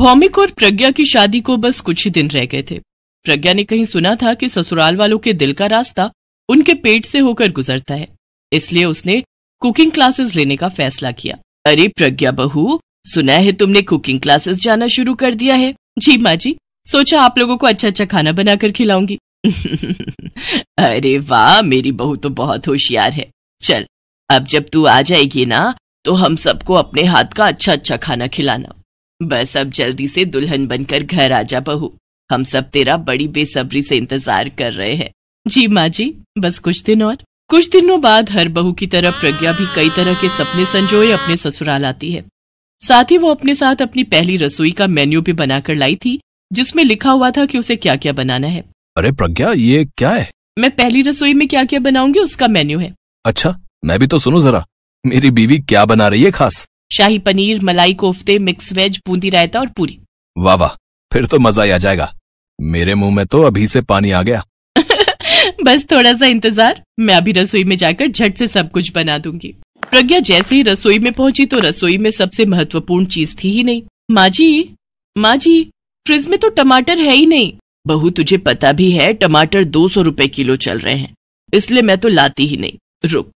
भौमिक और प्रज्ञा की शादी को बस कुछ ही दिन रह गए थे प्रज्ञा ने कहीं सुना था कि ससुराल वालों के दिल का रास्ता उनके पेट से होकर गुजरता है इसलिए उसने कुकिंग क्लासेस लेने का फैसला किया अरे प्रज्ञा बहू सुना है तुमने कुकिंग क्लासेस जाना शुरू कर दिया है जी माँ जी सोचा आप लोगों को अच्छा अच्छा खाना बनाकर खिलाऊंगी अरे वाह मेरी बहू तो बहुत होशियार है चल अब जब तू आ जाएगी ना तो हम सबको अपने हाथ का अच्छा अच्छा खाना खिलाना बस अब जल्दी से दुल्हन बनकर घर आ जा बहू हम सब तेरा बड़ी बेसब्री से इंतजार कर रहे हैं जी माँ जी बस कुछ दिन और कुछ दिनों बाद हर बहू की तरह प्रज्ञा भी कई तरह के सपने संजोए अपने ससुराल आती है साथ ही वो अपने साथ अपनी पहली रसोई का मेन्यू भी बनाकर लाई थी जिसमें लिखा हुआ था कि उसे क्या क्या बनाना है अरे प्रज्ञा ये क्या है मैं पहली रसोई में क्या क्या बनाऊंगी उसका मेन्यू है अच्छा मैं भी तो सुनू जरा मेरी बीवी क्या बना रही है खास शाही पनीर मलाई कोफ्ते मिक्स वेज बूंदी रायता और पूरी वाह वाह फिर तो मजा ही आ जाएगा मेरे मुंह में तो अभी से पानी आ गया बस थोड़ा सा इंतजार मैं अभी रसोई में जाकर झट से सब कुछ बना दूंगी प्रज्ञा जैसे ही रसोई में पहुंची तो रसोई में सबसे महत्वपूर्ण चीज थी ही नहीं माँ जी माँ जी फ्रिज में तो टमाटर है ही नहीं बहू तुझे पता भी है टमाटर दो सौ रूपए किलो चल रहे हैं इसलिए मैं तो लाती ही नहीं रुक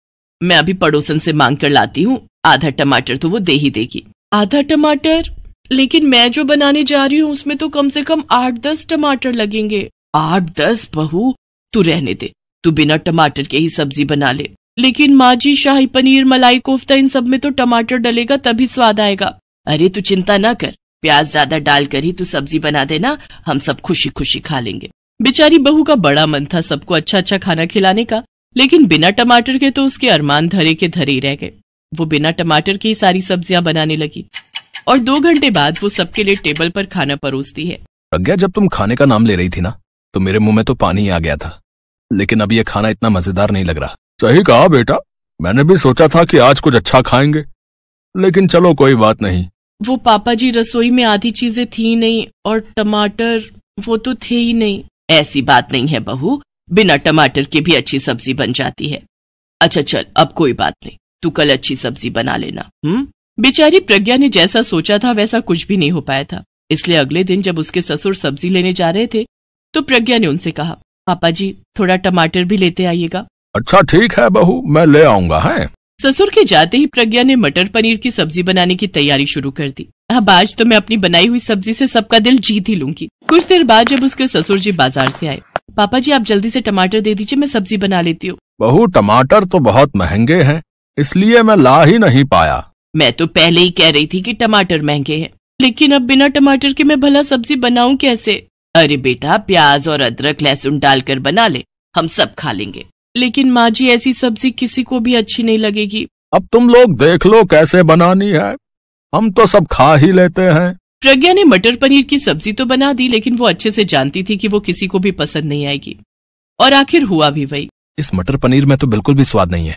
मैं अभी पड़ोसन से मांग कर लाती हूँ आधा टमाटर तो वो दे ही देगी आधा टमाटर लेकिन मैं जो बनाने जा रही हूँ उसमें तो कम से कम आठ दस टमाटर लगेंगे आठ दस बहू तू रहने दे तू बिना टमाटर के ही सब्जी बना ले लेकिन माँ जी शाही पनीर मलाई कोफ्ता इन सब में तो टमाटर डलेगा तभी स्वाद आएगा अरे तू चिंता ना कर प्याज ज्यादा डालकर ही तू सब्जी बना देना हम सब खुशी खुशी खा लेंगे बेचारी बहू का बड़ा मन था सबको अच्छा अच्छा खाना खिलाने का लेकिन बिना टमाटर के तो उसके अरमान धरे के धरे रह गए वो बिना टमाटर के ही सारी सब्जियां बनाने लगी और दो घंटे बाद वो सबके लिए टेबल पर खाना परोसती है प्रज्ञा जब तुम खाने का नाम ले रही थी ना तो मेरे मुंह में तो पानी आ गया था लेकिन अब ये खाना इतना मजेदार नहीं लग रहा सही कहा बेटा मैंने भी सोचा था कि आज कुछ अच्छा खाएंगे लेकिन चलो कोई बात नहीं वो पापा जी रसोई में आधी चीजें थी नहीं और टमाटर वो तो थे ही नहीं ऐसी बात नहीं है बहू बिना टमाटर के भी अच्छी सब्जी बन जाती है अच्छा चल अब कोई बात नहीं तू कल अच्छी सब्जी बना लेना हम्म बेचारी प्रज्ञा ने जैसा सोचा था वैसा कुछ भी नहीं हो पाया था इसलिए अगले दिन जब उसके ससुर सब्जी लेने जा रहे थे तो प्रज्ञा ने उनसे कहा पापा जी थोड़ा टमाटर भी लेते आइएगा अच्छा ठीक है बहू मैं ले आऊंगा है ससुर के जाते ही प्रज्ञा ने मटर पनीर की सब्जी बनाने की तैयारी शुरू कर दी अब आज तो मैं अपनी बनाई हुई सब्जी से सबका दिल जीत ही लूंगी कुछ देर बाद जब उसके ससुर जी बाजार से आए पापा जी आप जल्दी से टमाटर दे दीजिए मैं सब्जी बना लेती हूँ बहू टमाटर तो बहुत महंगे हैं इसलिए मैं ला ही नहीं पाया मैं तो पहले ही कह रही थी कि टमाटर महंगे हैं लेकिन अब बिना टमाटर के मैं भला सब्जी बनाऊं कैसे अरे बेटा प्याज और अदरक लहसुन डालकर बना ले हम सब खा लेंगे लेकिन माँ जी ऐसी सब्जी किसी को भी अच्छी नहीं लगेगी अब तुम लोग देख लो कैसे बनानी है हम तो सब खा ही लेते हैं प्रज्ञा ने मटर पनीर की सब्जी तो बना दी लेकिन वो अच्छे से जानती थी कि वो किसी को भी पसंद नहीं आएगी और आखिर हुआ भी वही इस मटर पनीर में तो बिल्कुल भी स्वाद नहीं है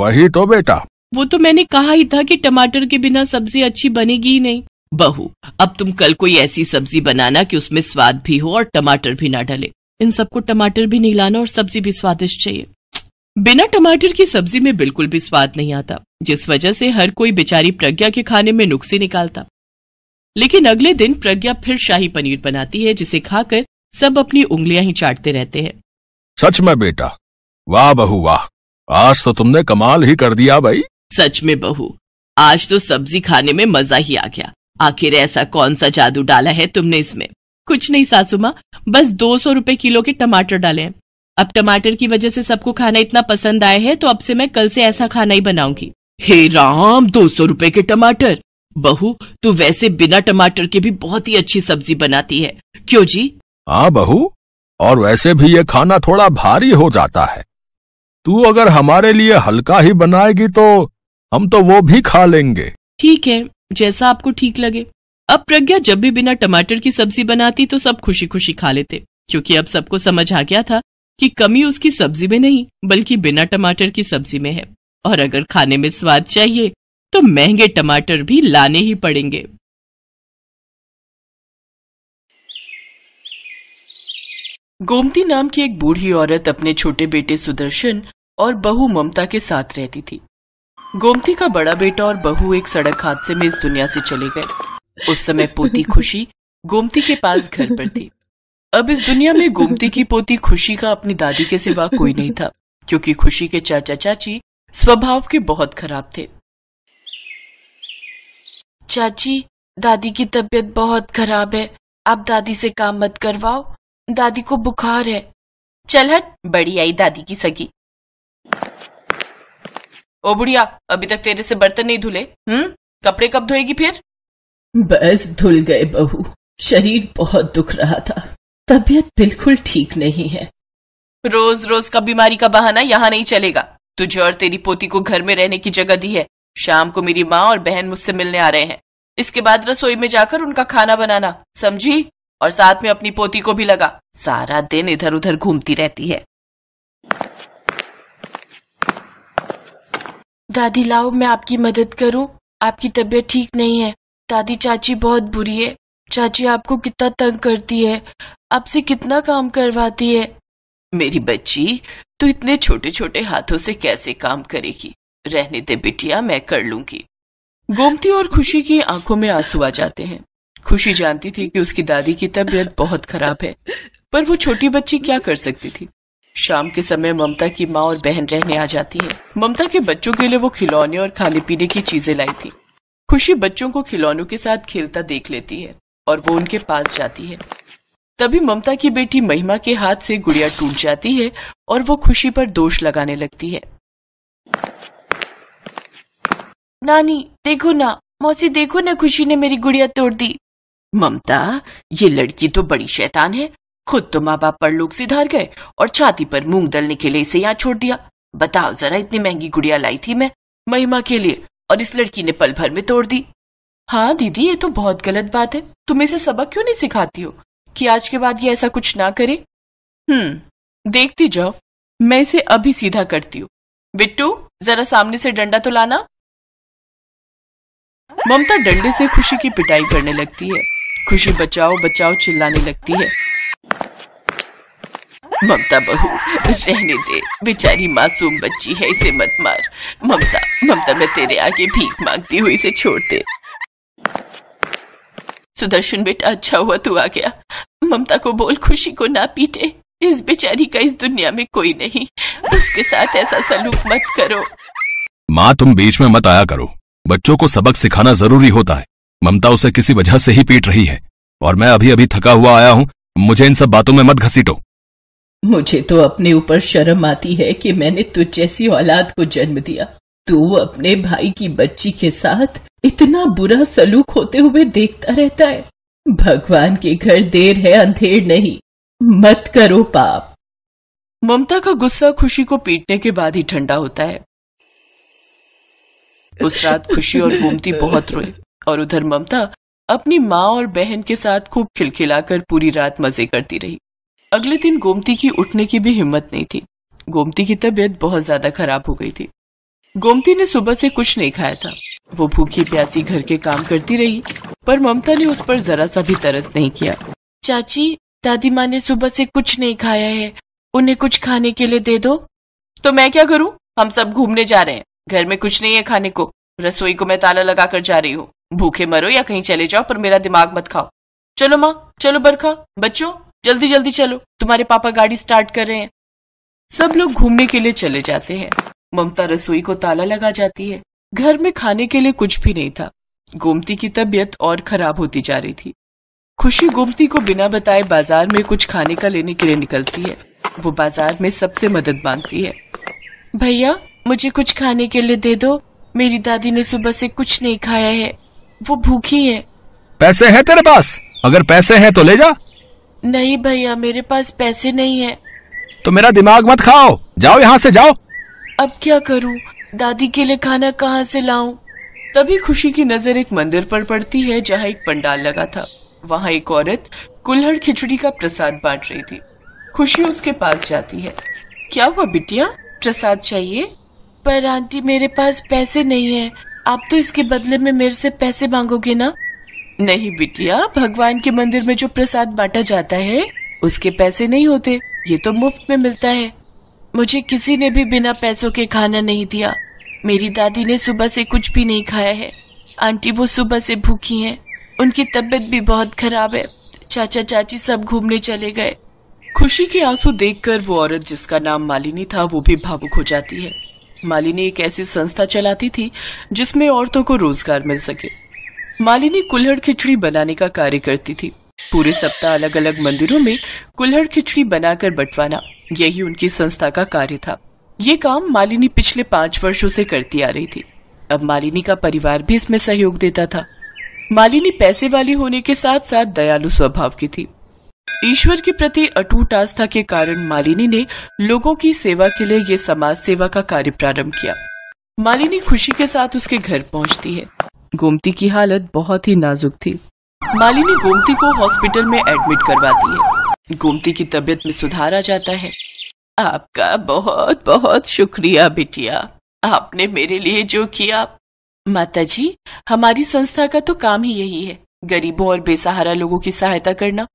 वही तो बेटा वो तो मैंने कहा ही था कि टमाटर के बिना सब्जी अच्छी बनेगी ही नहीं बहू अब तुम कल कोई ऐसी सब्जी बनाना कि उसमें स्वाद भी हो और टमाटर भी ना डले इन सबको टमाटर भी नहीं लाना और सब्जी भी स्वादिष्ट चाहिए बिना टमाटर की सब्जी में बिल्कुल भी स्वाद नहीं आता जिस वजह से हर कोई बेचारी प्रज्ञा के खाने में नुक्सी निकालता लेकिन अगले दिन प्रज्ञा फिर शाही पनीर बनाती है जिसे खाकर सब अपनी उंगलियां ही चाटते रहते हैं सच में बेटा वाह बहू वाह आज तो तुमने कमाल ही कर दिया भाई सच में बहू आज तो सब्जी खाने में मजा ही आ गया आखिर ऐसा कौन सा जादू डाला है तुमने इसमें कुछ नहीं सासू माँ बस दो सौ रूपए किलो के टमाटर डाले हैं अब टमाटर की वजह से सबको खाना इतना पसंद आया है तो अब से मैं कल से ऐसा खाना ही बनाऊंगी हे राम दो सौ रूपए के टमाटर बहू तू वैसे बिना टमाटर के भी बहुत ही अच्छी सब्जी बनाती है क्यों जी हाँ बहू और वैसे भी ये खाना थोड़ा भारी हो जाता है तू अगर हमारे लिए हल्का ही बनाएगी तो हम तो वो भी खा लेंगे ठीक है जैसा आपको ठीक लगे अब प्रज्ञा जब भी बिना टमाटर की सब्जी बनाती तो सब खुशी खुशी खा लेते क्योंकि अब सबको समझ आ गया था कि कमी उसकी सब्जी में नहीं बल्कि बिना टमाटर की सब्जी में है और अगर खाने में स्वाद चाहिए तो महंगे टमाटर भी लाने ही पड़ेंगे गोमती नाम की एक बूढ़ी औरत अपने छोटे बेटे सुदर्शन और बहू ममता के साथ रहती थी गोमती का बड़ा बेटा और बहू एक सड़क हादसे में इस दुनिया से चले गए उस समय पोती खुशी गोमती के पास घर पर थी अब इस दुनिया में गोमती की पोती खुशी का अपनी दादी के सिवा कोई नहीं था क्योंकि खुशी के चाचा चाची स्वभाव के बहुत खराब थे चाची दादी की तबीयत बहुत खराब है आप दादी से काम मत करवाओ दादी को बुखार है चल हट बड़ी आई दादी की सगी ओ बुढ़िया अभी तक तेरे से बर्तन नहीं धुले हम्म कपड़े कब धोएगी फिर बस धुल गए बहू शरीर बहुत दुख रहा था तबीयत बिल्कुल ठीक नहीं है रोज रोज का बीमारी का बहाना यहाँ नहीं चलेगा तुझे और तेरी पोती को घर में रहने की जगह दी है शाम को मेरी माँ और बहन मुझसे मिलने आ रहे हैं इसके बाद रसोई में जाकर उनका खाना बनाना समझी और साथ में अपनी पोती को भी लगा सारा दिन इधर उधर घूमती रहती है दादी लाओ मैं आपकी मदद करूं आपकी तबीयत ठीक नहीं है दादी चाची बहुत बुरी है चाची आपको कितना तंग करती है आपसे कितना काम करवाती है मेरी बच्ची तो इतने छोटे छोटे हाथों से कैसे काम करेगी रहने दे बिटिया मैं कर लूंगी गोमती और खुशी की आंखों में आंसू आ जाते हैं खुशी जानती थी कि उसकी दादी की तबीयत बहुत खराब है पर वो छोटी बच्ची क्या कर सकती थी शाम के समय ममता की माँ और बहन रहने आ जाती है ममता के बच्चों के लिए वो खिलौने और खाने पीने की चीजें लाई थी खुशी बच्चों को खिलौनों के साथ खेलता देख लेती है और वो उनके पास जाती है तभी ममता की बेटी महिमा के हाथ से गुड़िया टूट जाती है और वो खुशी पर दोष लगाने लगती है नानी देखो ना मौसी देखो ना खुशी ने मेरी गुड़िया तोड़ दी ममता ये लड़की तो बड़ी शैतान है खुद तो माँ बाप पर लोग सिधार गए और छाती पर मूंग दलने के लिए इसे यहाँ छोड़ दिया बताओ जरा इतनी महंगी गुड़िया लाई थी मैं महिमा के लिए और इस लड़की ने पल भर में तोड़ दी हाँ दीदी ये तो बहुत गलत बात है तुम इसे सबक क्यों नहीं सिखाती हो कि आज के बाद ये ऐसा कुछ ना करे हम्म देखती जाओ मैं इसे अभी सीधा करती हूँ बिट्टू जरा सामने से डंडा तो लाना ममता डंडे से खुशी की पिटाई करने लगती है खुशी बचाओ बचाओ चिल्लाने लगती है ममता बहू रहने दे बेचारी मासूम बच्ची है इसे मत मार ममता ममता मैं तेरे आगे भीख मांगती हुई इसे छोड़ दे सुदर्शन बेटा अच्छा हुआ तू आ गया ममता को बोल खुशी को ना पीटे इस बेचारी का इस दुनिया में कोई नहीं उसके साथ ऐसा सलूक मत करो माँ तुम बीच में मत आया करो बच्चों को सबक सिखाना जरूरी होता है ममता उसे किसी वजह से ही पीट रही है और मैं अभी अभी थका हुआ आया हूँ मुझे इन सब बातों में मत घसीटो मुझे तो अपने ऊपर शर्म आती है कि मैंने तुझ जैसी औलाद को जन्म दिया तू अपने भाई की बच्ची के साथ इतना बुरा सलूक होते हुए देखता रहता है भगवान के घर देर है अंधेर नहीं मत करो पाप ममता का गुस्सा खुशी को पीटने के बाद ही ठंडा होता है उस रात खुशी और गोमती बहुत रोए और उधर ममता अपनी माँ और बहन के साथ खूब खिलखिलाकर पूरी रात मजे करती रही अगले दिन गोमती की उठने की भी हिम्मत नहीं थी गोमती की तबीयत बहुत ज्यादा खराब हो गई थी गोमती ने सुबह से कुछ नहीं खाया था वो भूखी प्यासी घर के काम करती रही पर ममता ने उस पर जरा सा भी तरस नहीं किया चाची दादी माँ ने सुबह से कुछ नहीं खाया है उन्हें कुछ खाने के लिए दे दो तो मैं क्या करूँ हम सब घूमने जा रहे हैं घर में कुछ नहीं है खाने को रसोई को मैं ताला लगाकर जा रही हूँ भूखे मरो या कहीं चले जाओ पर मेरा दिमाग मत खाओ चलो माँ चलो बरखा बच्चों जल्दी जल्दी चलो तुम्हारे पापा गाड़ी स्टार्ट कर रहे हैं सब लोग घूमने के लिए चले जाते हैं ममता रसोई को ताला लगा जाती है घर में खाने के लिए कुछ भी नहीं था गोमती की तबीयत और खराब होती जा रही थी खुशी गोमती को बिना बताए बाजार में कुछ खाने का लेने के लिए निकलती है वो बाजार में सबसे मदद मांगती है भैया मुझे कुछ खाने के लिए दे दो मेरी दादी ने सुबह से कुछ नहीं खाया है वो भूखी है पैसे हैं तेरे पास अगर पैसे हैं तो ले जा नहीं भैया मेरे पास पैसे नहीं है तो मेरा दिमाग मत खाओ जाओ यहाँ से जाओ अब क्या करूँ दादी के लिए खाना कहाँ से लाऊं? तभी खुशी की नजर एक मंदिर पर पड़ती है जहाँ एक पंडाल लगा था वहाँ एक औरत कुल्हड़ खिचड़ी का प्रसाद बांट रही थी खुशी उसके पास जाती है क्या हुआ बिटिया प्रसाद चाहिए पर आंटी मेरे पास पैसे नहीं है आप तो इसके बदले में मेरे से पैसे मांगोगे ना नहीं बिटिया भगवान के मंदिर में जो प्रसाद बांटा जाता है उसके पैसे नहीं होते ये तो मुफ्त में मिलता है मुझे किसी ने भी बिना पैसों के खाना नहीं दिया मेरी दादी ने सुबह से कुछ भी नहीं खाया है आंटी वो सुबह से भूखी हैं उनकी तबीयत भी बहुत खराब है चाचा चाची सब घूमने चले गए खुशी के आंसू देखकर वो औरत जिसका नाम मालिनी था वो भी भावुक हो जाती है मालिनी एक ऐसी संस्था चलाती थी जिसमें औरतों को रोजगार मिल सके मालिनी कुल्हड़ खिचड़ी बनाने का कार्य करती थी पूरे सप्ताह अलग अलग मंदिरों में कुल्हड़ खिचड़ी बनाकर बंटवाना यही उनकी संस्था का कार्य था ये काम मालिनी पिछले पांच वर्षों से करती आ रही थी अब मालिनी का परिवार भी इसमें सहयोग देता था मालिनी पैसे वाली होने के साथ साथ दयालु स्वभाव की थी ईश्वर के प्रति अटूट आस्था के कारण मालिनी ने लोगों की सेवा के लिए ये समाज सेवा का कार्य प्रारंभ किया मालिनी खुशी के साथ उसके घर पहुंचती है गोमती की हालत बहुत ही नाजुक थी मालिनी गोमती को हॉस्पिटल में एडमिट करवाती है गोमती की तबीयत में सुधार आ जाता है आपका बहुत बहुत शुक्रिया बिटिया आपने मेरे लिए जो किया जी हमारी संस्था का तो काम ही यही है गरीबों और बेसहारा लोगों की सहायता करना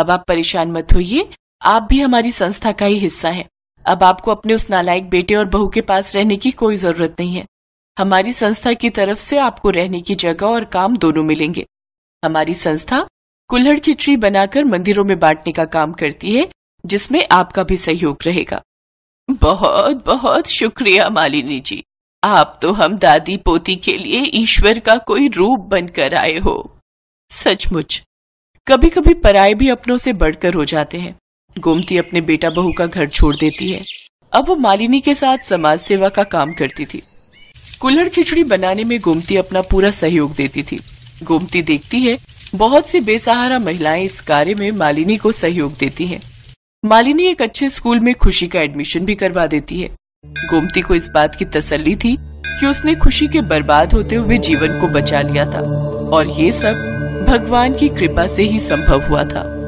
अब आप परेशान मत होइए आप भी हमारी संस्था का ही हिस्सा हैं। अब आपको अपने उस नालायक बेटे और बहू के पास रहने की कोई जरूरत नहीं है हमारी संस्था की तरफ से आपको रहने की जगह और काम दोनों मिलेंगे हमारी संस्था कुल्हड़ खिचड़ी बनाकर मंदिरों में बांटने का काम करती है जिसमें आपका भी सहयोग रहेगा बहुत बहुत शुक्रिया मालिनी जी आप तो हम दादी पोती के लिए ईश्वर का कोई रूप बनकर आए हो सचमुच कभी कभी पराये भी अपनों से बढ़कर हो जाते हैं गोमती अपने बेटा बहू का घर छोड़ देती है अब वो मालिनी के साथ समाज सेवा का काम करती थी कुल्हड़ खिचड़ी बनाने में गोमती अपना पूरा सहयोग देती थी गोमती देखती है बहुत सी बेसहारा महिलाएं इस कार्य में मालिनी को सहयोग देती हैं। मालिनी एक अच्छे स्कूल में खुशी का एडमिशन भी करवा देती है गोमती को इस बात की तसल्ली थी कि उसने खुशी के बर्बाद होते हुए जीवन को बचा लिया था और ये सब भगवान की कृपा से ही संभव हुआ था